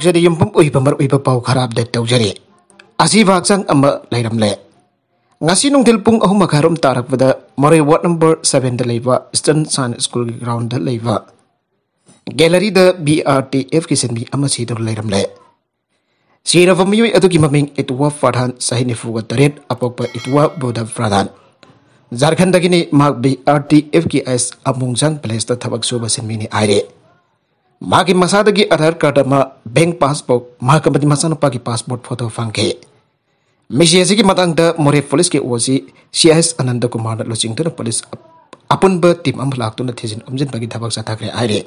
फाउजरी यूब पा खराब डेट तौजरे अजीब अचंग लेरमेंसी पुम खरुम तारकद मोर ward number seven eastern sun school ground गैलरीद बी आर टी एफ की चंबी लेरमे सीरव मई अमी इटवा प्रधान सही निफूग तरें अपोप इटवा बुध प्रधान झारखंड की आर टी एफ की एस अमूजान प्लेस तबक सूब से आई मागी मसादगी आधार कार्ड मा बैंक पासबुक माकमदी मसानुपागी पासपोर्ट फोटो फंगे मतांग द मोरे पुलिस के ओसी सीएस आनंद कुमार लोचिंग द पुलिस अपन ब टीम अम न थेजिन उमजिन बगी थबक साथाग्रे आइरे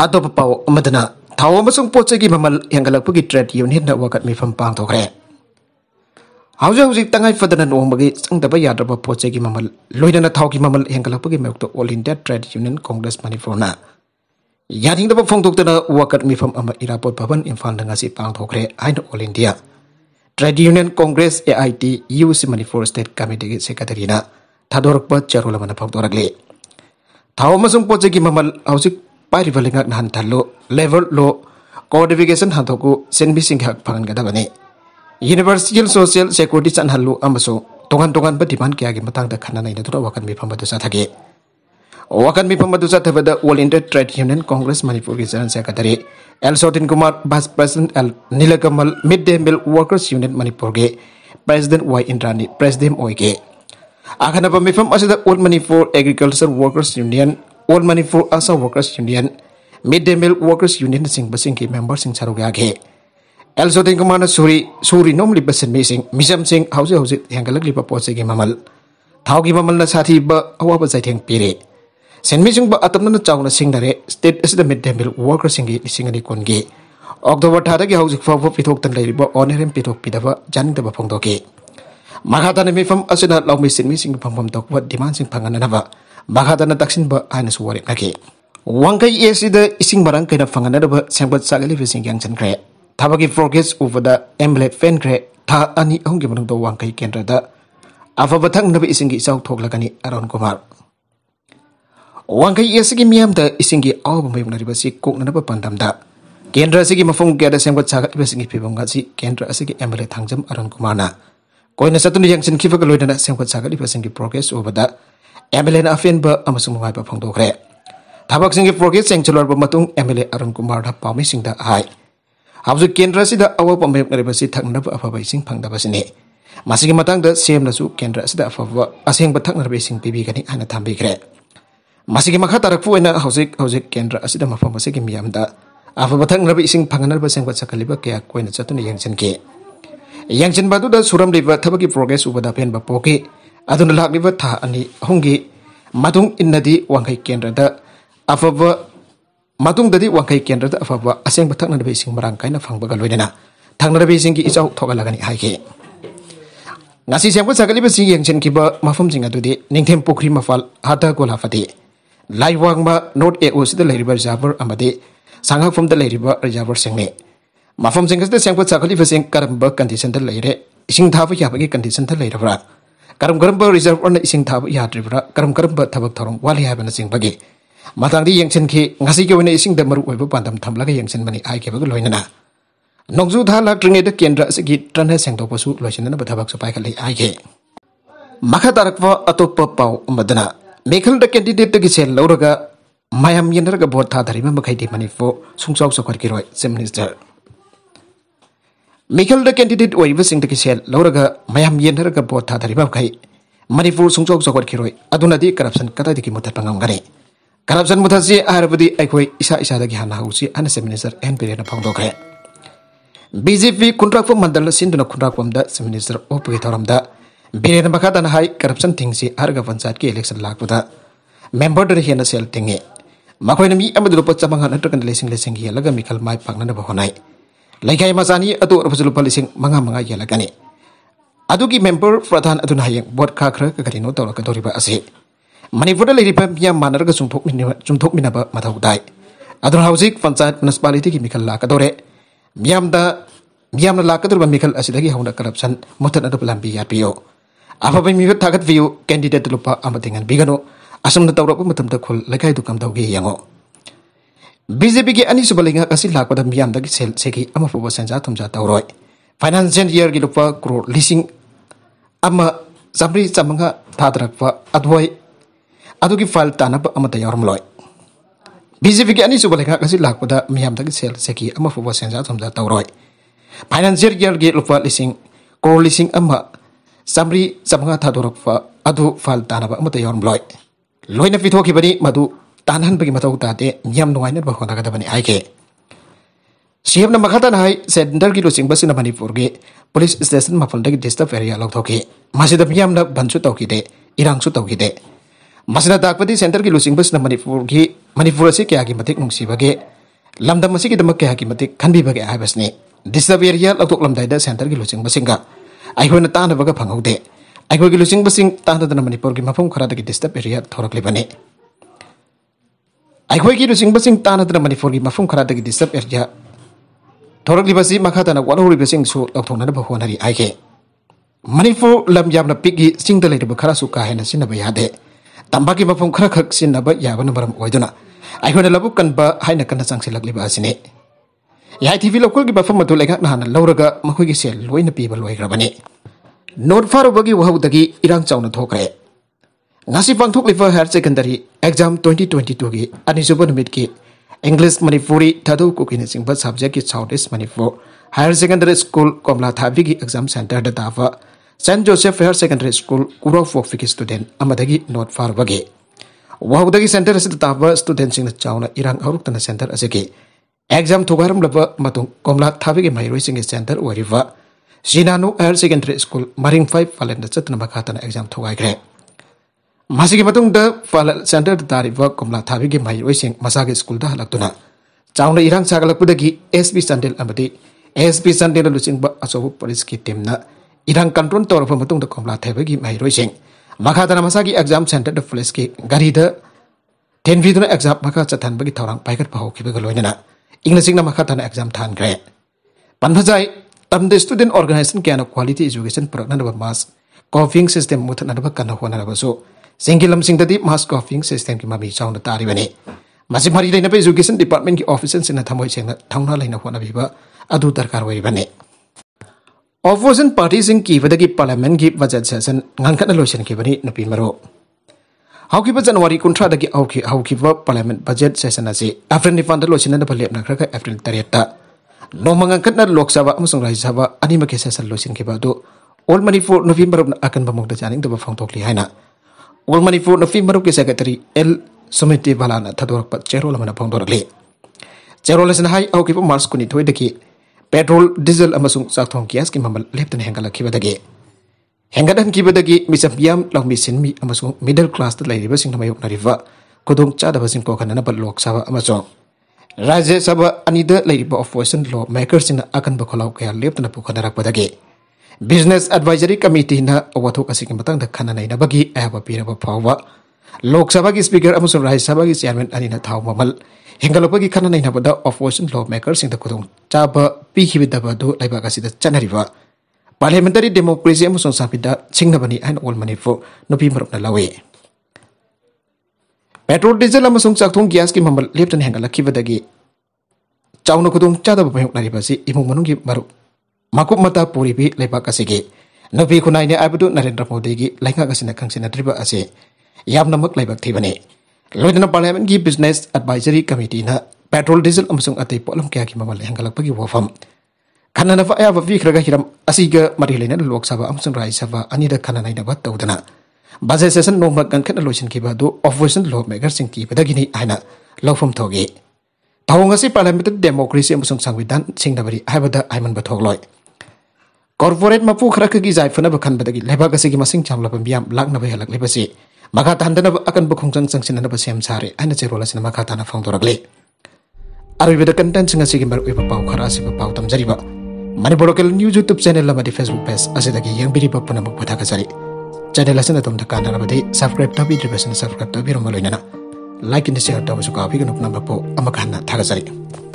आदो पपाओ अमदना थाव पोचे की ममल यांगलकपुगी ट्रेड यूनियन वकत मिफम थोखरे हाउजे हाउजे तंगाई फदना नोंबगी संगदब पोचे की ममल न थाव की ममल यांगलकपुगी मेक्तो all India trade union congress मणिपुरना yading fong phong duktana wakat mi fom amma irapot bhavan imphal danga si pang tokre ain all india trade union congress ait UC manipur state committee ge secretary na thadork pa charula mana phok dorakle thawamasung poche mamal ausik pairi valingak nahan thallo level lo codification hantoku sen bising hak pangan gada bani universal social security san halu so tongan tongan ba diman kiagi matang da khana nai na wakan mi fom batu sa ꯋꯥꯀꯟ ꯃꯤꯐꯝ ꯑꯗꯨ ꯆꯠꯊꯕꯗ all India trade union congress ꯃꯅꯤꯄꯨꯔꯒꯤ general secretary L Sotin Kumar vice president L Nilakamal mid day meal workers union ꯃꯅꯤꯄꯨꯔꯒꯤ president Y Indrani president ꯑꯣꯏꯒꯦ ꯑꯈꯟꯅꯕ ꯃꯤꯐꯝ ꯑꯁꯤꯗ all Manipur agriculture workers union all Manipur ASHA workers union mid day meal workers union ꯁꯤꯡꯕꯁꯤꯡꯒꯤ ꯃꯦꯝꯕꯔꯁꯤꯡ ꯁꯔꯨꯛ ꯌꯥꯒꯦ ꯑꯦꯜ ꯁꯣꯇꯤꯟ ꯀꯨꯃꯥꯔꯅ ꯁꯨꯔꯤ ꯁꯨꯔꯤ ꯅꯣꯝꯂꯤꯕ ꯁꯤꯟꯃꯤꯁꯤꯡ ꯃꯤꯆꯝꯁꯤꯡ ꯍꯧꯖꯤꯛ ꯍꯧꯖꯤꯛ ꯍꯦꯟꯒꯠꯂꯛꯂꯤꯕ ꯄꯣꯠꯁꯤꯒꯤ ꯃꯃꯜ ꯊꯥꯎꯒꯤ ꯃꯃꯜꯅ ꯁꯥꯊꯤꯕ ꯑꯋꯥꯕ ꯆꯩꯊꯦꯡ ꯄꯤꯔꯦ senmi jingba atamna na sing singdare state asida middemil worker singi singani kongi october thada gi hauji phapho pithok tan lairiba onerem pithok pidaba janidaba phongdoki maghada na mifam asina lawmi senmi sing phamphom tok wa demand sing phangana naba maghada na sing ba anas wore nakhi wangkai asida ising barang kaina phangana naba sengbat sagali fising yang chankre thabagi progress over the emblem fan kre tha ani ahung gi manung do wangkai kendra da afa batang nabi ising gi sau thok aron kumar wangkai ia segi miam da isinggi au bumbai bunari basi kuk nana ba pandam da kendra segi mafung kia ada sengwa chagat iba singi pibong ngat si kendra segi emale thangjam aron kumana koi na satun yang sen kifa ka loidana sengwa chagat iba singi progress da emale na afin ba ama mungai ba phang do kre thabak singgi progress seng celor ba matung emale aron kumar da pami sing da hai habzu kendra si da awa bambai bunari basi tak ba apa bai sing pang da basi ne matang da sem su kendra sih da asing ba aseng ba sing pibi ana tambi kre masih kemak tarak fu ena hausik hausik kendra asida mafa masih ke miyam da apa batang rabi ising panganar basi bat sakali ba kayak aku ena jatun yang jen ke yang jen batu da suram liba tabaki progress uba da pen ba poke adun lak liba ani hongi matung innadi wangkai kendra da apa ba matung dadi wangkai kendra da apa ba asing batang rabi ising merangkai na fang ba galoi na thang rabi ising ki isau toga lagani hai ke Nasi siang pun sakali ba yang jen ki ba mafum singa tu di ningthem pokri mafal hata gol hafati ꯂꯥꯏꯋꯥꯡꯕ north ꯑꯦꯎꯁꯤꯗ ꯂꯩꯔꯤꯕ reservoir ꯑꯃꯗꯤ ꯁꯥꯡꯉꯛꯐꯝꯗ ꯂꯩꯔꯤꯕ ꯔꯤꯖꯥꯔꯚꯔꯁꯤꯡꯅꯤ ꯃꯐꯝꯁꯤꯡ ꯑꯁꯤꯗ ꯁꯦꯝꯒꯠ ꯆꯥꯎꯈꯠꯂꯤꯕꯁꯤꯡ ꯀꯔꯝꯕ ꯀꯟꯗꯤꯁꯟꯗ ꯂꯩꯔꯦ ꯏꯁꯤꯡ ꯊꯥꯕ ꯌꯥꯕꯒꯤ ꯀꯟꯗꯤꯁꯟꯗ ꯂꯩꯔꯕ꯭ꯔꯥ ꯀꯔꯝ ꯀꯔꯝꯕ ꯔꯤꯖꯥꯔꯚꯔꯅ ꯏꯁꯤꯡ ꯊꯥꯕ ꯌꯥꯗ꯭ꯔꯤꯕ꯭ꯔꯥ ꯀꯔꯝ ꯀꯔꯝꯕ ꯊꯕꯛ ꯊꯧꯔꯝ ꯋꯥꯠꯂꯤ ꯍꯥꯏꯕꯅꯆꯤꯡꯕꯒꯤ ꯃꯇꯥꯡꯗ ꯌꯦꯡꯁꯤꯟꯈꯤ ꯉꯁꯤꯒꯤ ꯑꯣꯏꯅ ꯏꯁꯤꯡꯗ ꯃꯔꯨꯑꯣꯏꯕ ꯄꯥꯟꯗꯝ ꯊꯝꯂꯒ ꯌꯦꯡꯁꯤꯟꯕꯅꯤ ꯍꯥꯏꯈꯤꯕꯒ ꯂꯣꯏꯅꯅ ꯅꯣꯡꯖꯨ ꯊꯥ ꯂꯥꯛꯇ꯭ꯔꯤꯉꯩꯗ ꯀꯦꯟꯗ꯭ꯔ ꯑꯁꯤꯒꯤ ꯇ꯭ꯔꯟ ꯁꯦꯡꯗꯣꯛꯄꯁꯨ ꯂꯣꯏꯁꯤꯟꯅꯕ ꯊꯕꯛꯁꯨ ꯄꯥꯏꯈꯠꯂꯤ ꯍꯥꯏꯈꯤ ꯃꯈꯥ ꯇꯥꯔꯛꯄ ꯑꯇꯣꯞꯄ ꯄꯥꯎ ꯑꯃꯗꯅ मेघलद कैंडिडेट सेल लौरगा मायम येनरगा बोट थाधरी मखैदे सौ की चौखरकिरोय चीफ मिनिस्टर मेघलद कैंडिडेट की सेल लौर मैम ये भोट थाधरी मखै मनपुर सुंगचाव सौ की करप्शन कतैदि मुथत पंगमगरे करप्शन मुथसे आरबदि अखोय इसा इसा दगि हाना हौसि अन चीफ मनीस्टर एन पेरेन फोंदोखरे बीजेपी कुंट्राकपुर मंडल सिंधु कुंट्राकपुर चीफ मिनिस्टर ओपगे थोरमदा Biri tempat kata nahai kerapsan tingsi harga fansat ke election laku ta. Member dari hiena sel tinggi Mako ini ambil dulu pot samangan atau kan lesing lesing hiya e laga mikal mai pang nana bahwa nai. Lagi kaya masani atau orang pasal lupa lesing manga manga hiya laga ni. Aduki member fratan adu nahai yang buat kakra kekari no tolak kantori ba asih. Mani pura lagi pemia mana raga sumpuk minima sumpuk minaba mata hutai. Aduh hausik fansat menas pali tiki mikal laka tore. Miam da miam laka tur mikal asih lagi hauna kerapsan mutan adu pelambi ya piyo apa pun mi takut view kandidat lupa amat dengan bigano asam na tawra pum lagi itu lekai du kam tawgi yango BJP ki ani subalinga kasi lakwa da miyam da ki sel seki ama pu basan ja thum ja financial year lupa kro leasing ama sabri chamanga thadrakwa adwoi adugi file tanap ama ta yorum loi BJP ki ani subalinga kasi lakwa da miyam da ki sel seki ama pu basan ja thum ja financial year lupa leasing kro leasing ama samri samanga thadorok fa adu fal tanaba amata yon bloy loina pitho ki bani madu tanan bagi mata ta te nyam no aina ba kada bani aike siam na na hai center ki losing na bani purge police station ma phal dagi disturb area lok thoke masida nyam na de irang su tau ki de masida dakpati center ki losing basina bani purge manipur kya ki matik nungsi bage lamdam ase ki damak kya ki matik khanbi bage aibasne disturb area lok tok lamdai da center ki losing Aku na tahan baga pangau deh. Aku gilu sing basing tanda dengan manipur gi mafung kara dagi distab eria torok libane Aku gilu sing basing tanda dengan manipur gi mafung kara dagi distab eria torok libasi maka dana wala huri basing su dok tong nana bahuan hari aike manipur lam yam na pigi sing dalai riba suka hanya sin naba yade tambaki mafung kara kak sin naba yaba na baram waiduna aihoi na labuk kan ba hai na silak TV local की मफम नाग की सेल लोन पीब लोग्रबने note फारोगी वहदगी इरा चौना थोखे पाथोली higher secondary exam twenty twenty two की इंग्लिश मनपुरी थद कुकी सब्जेक्ट की साउथ ईस्ट मनपुर हायर सेकंडरी स्कूल कोमला था भी एग्जाम सेंटर ताब saint Joseph higher secondary school कुरौ की स्टूडेंट नोट फारोगी वहदगी सेंटर ताब स्टूडेंट चौना इरा सेंटर अगे exam thugaram laba matung komla thabige mairoi singe center wariwa sinanu air secondary school maring 5 falenda chatna makhatana exam thugai gre masigi matung da falal center tariwa komla thabige mairoi sing masage school da halaktuna changla irang pudagi sb sandel amati sb sandel lusingba asobu police ki teamna irang control torfa matung da komla thebagi mairoi sing makhatana masagi exam center da police ki gari da exam makha chathan bagi thorang paikat pahokibega loinana English नाम खाने exam थान ग्रे पाजाई तम द student organisation कैन quality education पुरक्नब mass copying system मुथनब कहनाबूंगी मास कॉफिंग सिस्टम की ममी चौना तारीबने मैं मरी लेना एजुकेशन डिपार्टमेंट की ऑफिसर से थमय से अदु दरकार होने ऑपोजन पार्टी कीबदगी पार्लियामेंट की बजट सेशन नंखना लोसनबी मरू हाउकीब जनवरी कुंठ्रा दगी आउकी हाउकीब पार्लियामेंट बजट सेशन असे अप्रैल निपान लोसिन दब लेपना अप्रैल तरेत नोमंग कटना लोकसभा सभा अमसंग राज्य सभा सेशन लोसिनकेब अदु अकन बमोक जानिंग दब फोंगथोकली हाइना के सेक्रेटरी एल सुमिति बालाना थदोरप चेरोल अमना फोंगदोरले चेरोल मार्च कुनिथोय दगी पेट्रोल डीजल चाथों चाथोंग गैस की ममल लेप्तन हेंगलखिबदगी hengadan ki badagi misam yam long misin mi amasu middle class ta lai basing na mayok na riva kodong cha da basing ko khana na balok sa ba amasu raje sa ba of fashion law makers na akan ba kholau ka lep na pu khana business advisory committee na awatho ka sikim batang da na bagi eh, a ba pira ba phawa lok sa ba gi speaker amasu raje anina ba mamal. chairman ani na thau ma na ba of fashion law makers da kodong cha ba pi hi ba da ba do lai parliamentary democracy ꯑꯃꯁꯨꯡ ꯁꯥꯐꯤꯗ ꯁꯤꯡꯅꯕꯅꯤ ꯍꯥꯏꯅ ꯑꯣꯜ ꯃꯅꯤꯄꯨꯔ ꯅꯨꯄꯤ ꯃꯔꯨꯞꯅ ꯂꯧꯏ petrol diesel ꯑꯃꯁꯨꯡ ꯆꯥꯛꯊꯣꯡ ꯒ꯭ꯌꯥꯁꯀꯤ ꯃꯃꯜ ꯂꯦꯞꯇꯅ ꯍꯦꯟꯒꯠꯂꯛꯈꯤꯕꯗꯒꯤ ꯆꯥꯎꯅ ꯈꯨꯗꯣꯡꯆꯥꯗꯕ ꯃꯥꯌꯣꯛꯅꯔꯤꯕ ꯑꯁꯤ ꯏꯃꯨꯡ ꯃꯅꯨꯡꯒꯤ ꯃꯔꯨꯞ ꯃꯀꯨꯞ ꯃꯇꯥ ꯄꯨꯔꯤꯕꯤ ꯂꯩꯕꯥꯛ ꯑꯁꯤꯒꯤ ꯅꯨꯄꯤ ꯈꯨꯟꯅꯥꯏꯅꯤ ꯍꯥꯏꯕꯗꯨ ꯅꯔꯦꯟꯗ꯭ꯔ ꯃꯣꯗꯤꯒꯤ ꯂꯩꯉꯥꯛ ꯑꯁꯤꯅ ꯈꯪꯁꯤꯟꯅꯗ꯭ꯔꯤꯕ ꯑꯁꯤ ꯌꯥꯝꯅꯃꯛ ꯂꯩꯕꯥꯛ ꯊꯤꯕꯅꯤ ꯂꯣꯏꯅꯅ ꯄꯥꯔꯂꯤꯌꯥꯃꯦꯟꯒꯤ ꯕꯤꯖꯤꯅꯦꯁ ꯑꯦꯗꯚꯥꯏꯖꯔꯤ ꯀꯃꯤꯇꯤꯅ ꯄꯦꯇ꯭ꯔꯣꯜ ꯗꯤꯖꯜ ꯑꯃꯁꯨꯡ ꯑꯇꯩ ꯄꯣꯠꯂꯝ ꯀꯌꯥꯒꯤ ꯃꯃꯜ ꯍꯦꯟꯒꯠꯂꯛꯄꯒꯤ ꯋꯥꯐꯝ na fa ya bafi ga hiram asiga na lok saba amsun rai saba anida kanana ida bat tawdana baze sesen no magan kan lotion ki badu opposition loh megar sing ki bada gini aina lawfom pala thawng asi parliament democracy amsung sangvidan sing dabari haibada aiman bathok loi corporate mapu ka gi kan ba da badagi leba kasi gi masing chamla ba biam na ba helak ya leba si maka tandana akan bukhung sang sang ba basem sare aina cherola sina maka tana phong doragle arwi beda kan content singa sigi mar ui pau khara si pau tam ba. मपुर local नुस YouTube चेनमा Facebook page पूर्ण थाग्रि चेन तानाइब ताइदिनु सब्सक्राइब ताग लिन सेयर तपाईँ कानु पूर्णु अन थागि